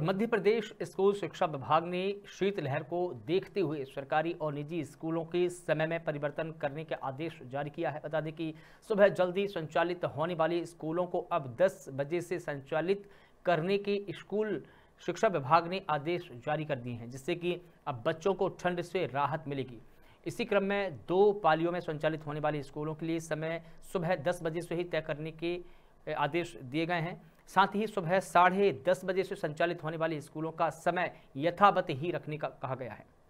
मध्य प्रदेश school शिक्षा विभाग ने शीतलहर को देखते हुए सरकारी और निजी स्कूलों के समय में परिवर्तन करने के आदेश जारी किया है बता दें कि सुबह जल्दी संचालित होने वाले स्कूलों को अब 10 बजे से संचालित करने के स्कूल शिक्षा विभाग ने आदेश जारी कर दिए हैं जिससे कि अब बच्चों को ठंड से राहत मिलेगी इसी क्रम में दो पालियों में संचालित होने वाले स्कूलों के लिए समय सुबह दस बजे से ही तय करने के आदेश दिए गए हैं साथ ही सुबह साढ़े दस बजे से संचालित होने वाले स्कूलों का समय यथावत ही रखने का कहा गया है